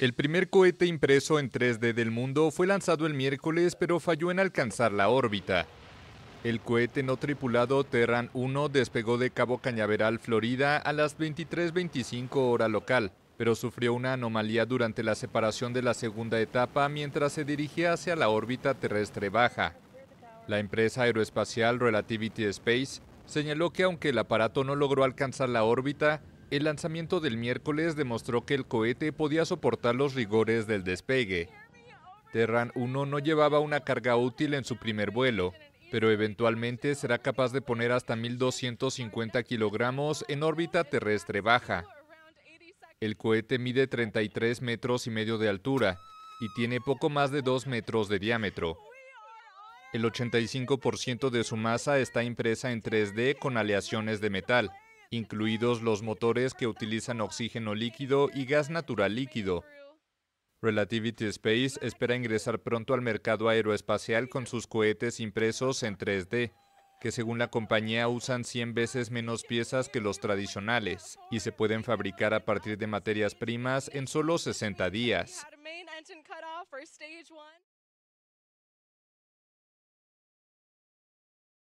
El primer cohete impreso en 3D del mundo fue lanzado el miércoles, pero falló en alcanzar la órbita. El cohete no tripulado Terran 1 despegó de Cabo Cañaveral, Florida, a las 23:25 hora local, pero sufrió una anomalía durante la separación de la segunda etapa mientras se dirigía hacia la órbita terrestre baja. La empresa aeroespacial Relativity Space señaló que aunque el aparato no logró alcanzar la órbita, el lanzamiento del miércoles demostró que el cohete podía soportar los rigores del despegue. Terran 1 no llevaba una carga útil en su primer vuelo, pero eventualmente será capaz de poner hasta 1.250 kilogramos en órbita terrestre baja. El cohete mide 33 metros y medio de altura y tiene poco más de 2 metros de diámetro. El 85% de su masa está impresa en 3D con aleaciones de metal incluidos los motores que utilizan oxígeno líquido y gas natural líquido. Relativity Space espera ingresar pronto al mercado aeroespacial con sus cohetes impresos en 3D, que según la compañía usan 100 veces menos piezas que los tradicionales y se pueden fabricar a partir de materias primas en solo 60 días.